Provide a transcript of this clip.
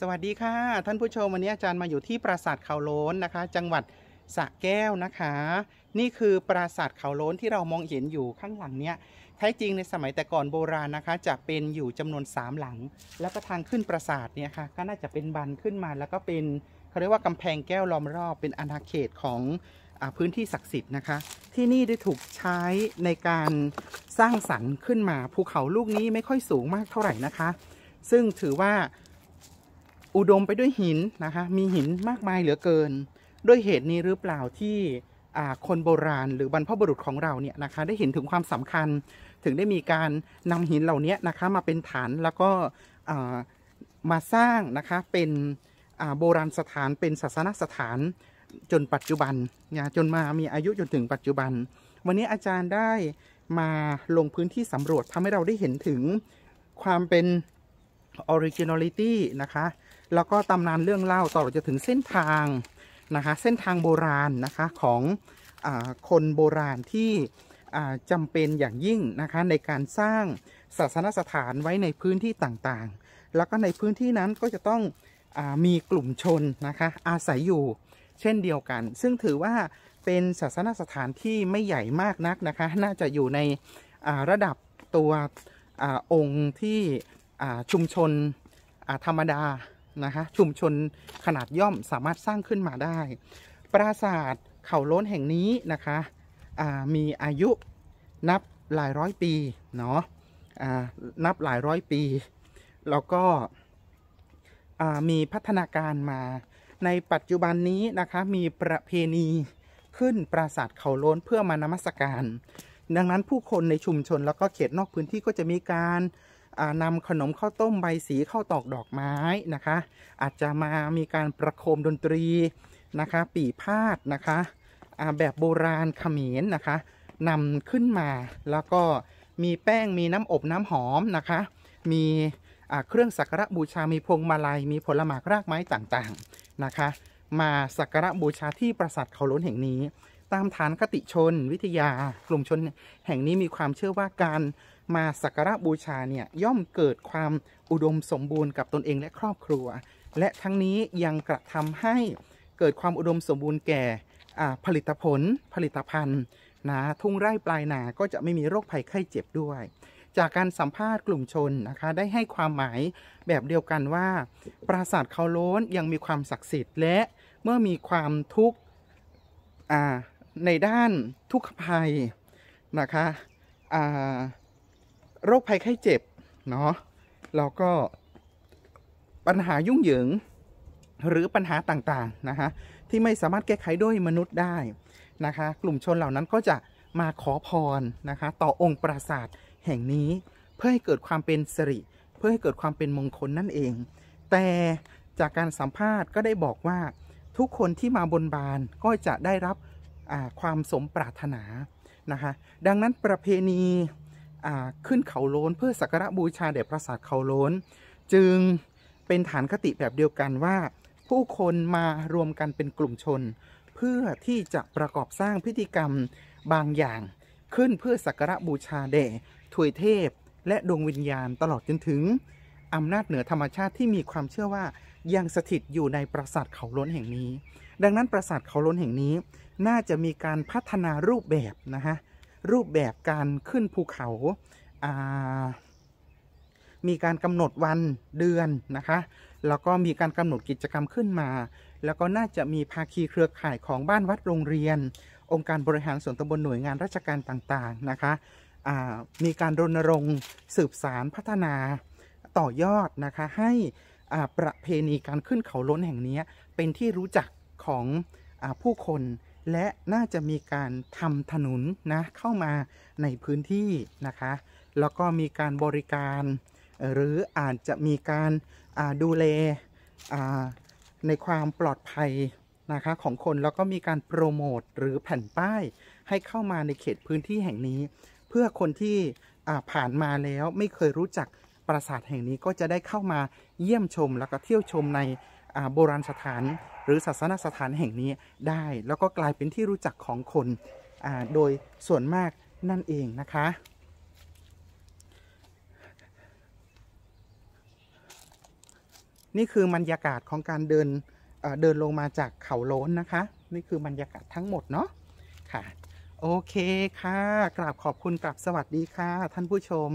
สวัสดีค่ะท่านผู้ชมวันนี้อาจารย์มาอยู่ที่ปราสาทเขาโล้นนะคะ จังหวัดสระแก้วนะคะ นี่คือปราสาทเขาโล้นที่เรามองเห็นอยู่ข้างหลังเนี้ยแท้จริงในสมัยแต่ก่อนโบราณนะคะ จะเป็นอยู่จำนวน3หลัง แล้วก็ทางขึ้นปราสาทเนี่ยค่ะก็น่าจะเป็นบันขึ้นมา แล้วก็เป็นเขาเรียกว่ากำแพงแก้วล้อมรอบเป็นอาณาเขตของอพื้นที่ศักดิ์สิทธิ์นะคะ ที่นี่ได้ถูกใช้ในการสร้างสรรค์ขึ้นมาภูเขาลูกนี้ไม่ค่อยสูงมากเท่าไหร่นะคะ ซึ่งถือว่าอุดมไปด้วยหินนะคะ มีหินมากมายเหลือเกิน ด้วยเหตุนี้หรือเปล่าที่คนโบราณ หรือบรรพบุรุษของเราเนี่ยนะคะ ได้เห็นถึงความสำคัญถึงได้มีการนำหินเหล่านี้นะคะมาเป็นฐานแล้วก็มาสร้างนะคะเป็นโบราณสถานเป็นศาสนสถานจนปัจจุบันนะจนมามีอายุจนถึงปัจจุบัน วันนี้อาจารย์ได้มาลงพื้นที่สำรวจทำให้เราได้เห็นถึงความเป็น originality นะคะแล้วก็ตำนานเรื่องเล่าต่อจะถึงเส้นทางนะคะเส้นทางโบราณนะคะของอคนโบราณที่จำเป็นอย่างยิ่งนะคะในการสร้างศาสนสถานไว้ในพื้นที่ต่างๆ แล้วก็ในพื้นที่นั้นก็จะต้องอมีกลุ่มชนนะคะ อาศัยอยู่เช่นเดียวกัน ซึ่งถือว่าเป็นศาสนสถานที่ไม่ใหญ่มากนักนะคะ น่าจะอยู่ในระดับตัวอองค์ที่ชุมชนธรรมดานะคะชุมชนขนาดย่อมสามารถสร้างขึ้นมาได้ ปราสาทเขาล้นแห่งนี้นะคะมีอายุนับหลายร้อยปีเนาะนับหลายร้อยปีแล้วก็มีพัฒนาการมา ในปัจจุบันนี้นะคะมีประเพณีขึ้นปราสาทเขาล้นเพื่อมานมัสการ ดังนั้นผู้คนในชุมชนแล้วก็เขตนอกพื้นที่ก็จะมีการนำขนมข้าวต้มใบสีข้าวตอกดอกไม้นะคะ อาจจะมามีการประโคมดนตรีนะคะปีพาดนะคะแบบโบราณเขมรนะคะนำขึ้นมาแล้วก็มีแป้งมีน้ำอบน้ำหอมนะคะ มีเครื่องสักการะบูชา มีพวงมาลัยมีผลหมากรากไม้ต่างๆนะคะ มาสักการะบูชาที่ปราสาทเขาล้นแห่งนี้ ตามฐานคติชน วิทยากลุ่มชนแห่งนี้มีความเชื่อว่าการมาสักการะบูชาเนี่ย ย่อมเกิดความอุดมสมบูรณ์กับตนเองและครอบครัว และทั้งนี้ยังกระทำให้เกิดความอุดมสมบูรณ์แก่ผลิตผลผลิตภัณฑ์นะทุ่งไร่ปลายนาก็จะไม่มีโรคภัยไข้เจ็บด้วย จากการสัมภาษณ์กลุ่มชนนะคะ ได้ให้ความหมายแบบเดียวกันว่าปราสาทเขาโล้นยังมีความศักดิ์สิทธิ์ และเมื่อมีความทุกข์ในด้านทุกขภัยนะคะโรคภัยไข้เจ็บ เนาะแล้วก็ปัญหายุ่งเหยิงหรือปัญหาต่างๆนะคะที่ไม่สามารถแก้ไขด้วยมนุษย์ได้นะคะกลุ่มชนเหล่านั้นก็จะมาขอพรนะคะต่อองค์ปราสาทแห่งนี้ เพื่อให้เกิดความเป็นสิริ เพื่อให้เกิดความเป็นมงคลนั่นเอง แต่จากการสัมภาษณ์ก็ได้บอกว่า ทุกคนที่มาบนบาน ก็จะได้รับความสมปรารถนานะคะดังนั้นประเพณีขึ้นเขาโล้นเพื่อสักการะบูชาแด่ปราสาทเขาโล้น จึงเป็นฐานคติแบบเดียวกันว่าผู้คนมารวมกันเป็นกลุ่มชน เพื่อที่จะประกอบสร้างพิธีกรรมบางอย่าง ขึ้นเพื่อสักการะบูชาแด่ถวยเทพและดวงวิญญาณตลอดจนถึง อำนาจเหนือธรรมชาติที่มีความเชื่อว่ายังสถิตอยู่ในปราสาทเขาล้นแห่งนี้ ดังนั้นปราสาทเขาล้นแห่งนี้ น่าจะมีการพัฒนารูปแบบนะฮะรูปแบบการขึ้นภูเขาามีการกำหนดวันเดือนนะคะ แล้วก็มีการกำหนดกิจกรรมขึ้นมา แล้วก็น่าจะมีภาคีเครือข่ายของบ้านวัดโรงเรียน องค์การบริหารส่วนตำบล หน่วยงานราชการต่างๆนะคะมีการรณรงค์สืบสารพัฒนาต่อยอดนะคะ ให้ประเพณีการขึ้นเขาล้นแห่งนี้เป็นที่รู้จักของอผู้คนและน่าจะมีการทำถนนนะ เข้ามาในพื้นที่นะคะ แล้วก็มีการบริการ หรืออาจจะมีการดูแลในความปลอดภัยนะคะของคน แล้วก็มีการโปรโมท หรือแผ่นป้าย ให้เข้ามาในเขตพื้นที่แห่งนี้ เพื่อคนที่ผ่านมาแล้วไม่เคยรู้จักปราสาทแห่งนี้ก็จะได้เข้ามาเยี่ยมชมแล้วก็เที่ยวชมในโบราณสถานหรือศาสนสถานแห่งนี้ได้แล้วก็กลายเป็นที่รู้จักของคนโดยส่วนมากนั่นเองนะคะ นี่คือบรรยากาศของการเดินเดินลงมาจากเขาโล้นนะคะ นี่คือบรรยากาศทั้งหมดเนาะค่ะโอเคค่ะ กราบขอบคุณกราบสวัสดีค่ะท่านผู้ชม